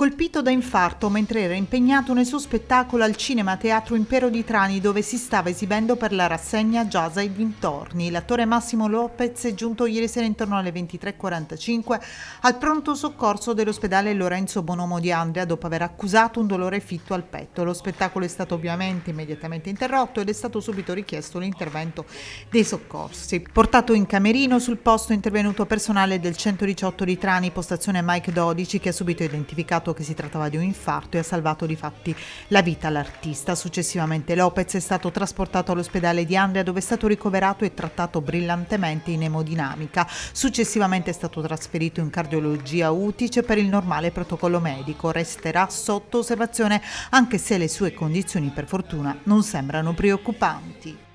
colpito da infarto mentre era impegnato nel suo spettacolo al Cinema Teatro Impero di Trani dove si stava esibendo per la rassegna Giasa e dintorni. L'attore Massimo Lopez è giunto ieri sera intorno alle 23.45 al pronto soccorso dell'ospedale Lorenzo Bonomo di Andrea dopo aver accusato un dolore fitto al petto. Lo spettacolo è stato ovviamente immediatamente interrotto ed è stato subito richiesto l'intervento dei soccorsi. Portato in camerino sul posto intervenuto personale del 118 di Trani, postazione Mike 12 che ha subito identificato dichiarato che si trattava di un infarto e ha salvato di fatti la vita all'artista. Successivamente Lopez è stato trasportato all'ospedale di Andria dove è stato ricoverato e trattato brillantemente in emodinamica. Successivamente è stato trasferito in cardiologia utice per il normale protocollo medico. Resterà sotto osservazione anche se le sue condizioni per fortuna non sembrano preoccupanti.